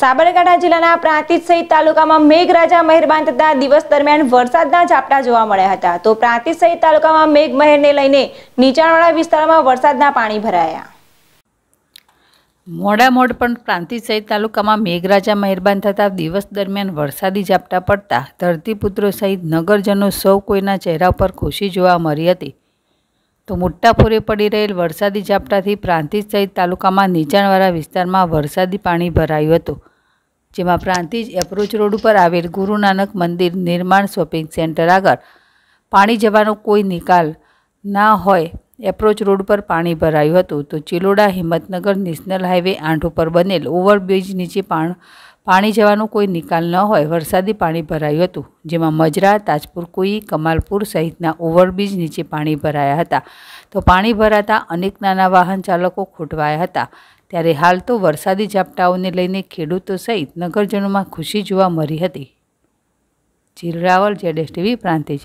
સાબરકાંઠા જિલ્લાના પ્રાંતિસહી તાલુકામાં મેઘરાજા મહેરબાન હતા દિવસ દરમિયાન વરસાદના ઝાપટા જોવા મળ્યા હતા તો પ્રાંતિસહી તાલુકામાં મેઘ મહેરને લઈને નીચાણવાળા વિસ્તારમાં વરસાદના પાણી ભરાયા મોડા મોડ પણ પ્રાંતિસહી તાલુકામાં મેઘરાજા મહેરબાન હતા દિવસ દરમિયાન વરસાદી ઝાપટા પડતા ધરતીપુત્રો સહિત નગરજનો સૌ કોઈના ચહેરા પર ખુશી જોવા મળી હતી તો મોટા ફોરે પડી રહેલ વરસાદી ઝાપટાથી પ્રાંતિસહી તાલુકામાં નીચાણવાળા વિસ્તારમાં વરસાદી પાણી ભરાયું હતું જેમા પ્રાંતિજ એપ્રુચ રોડ પર આવેલ ગુરુ નાનક મંદિર નિર્માણ શોપિંગ સેન્ટર આગળ પાણી જવાનો કોઈ નિકાલ ના હોય એપ્રુચ રોડ પર પાણી ભરાયું હતું તો ચિલોડા હિંમતનગર નેશનલ હાઈવે 8 ઉપર બનેલ ઓવરબ્રિજ નીચે પાણી જવાનો કોઈ નિકાલ ન હોય વરસાદી પાણી ભરાયું હતું જેમાં મજરા તાજપુર કોઈ કમલપુર સહિતના ઓવરબ્રિજ નીચે પાણી ભરાયા હતા તો પાણી ભરાતા અનેક નાના વાહન ચાલકો ખોટવાય હતા ત્યારે હાલ તો વરસાદી ઝાપટાઓને લઈને ખેડૂતો સહિત નગરજનોમાં ખુશી જોવા મળી હતી જીલ જેડેસ ટીવી પ્રાંતિજ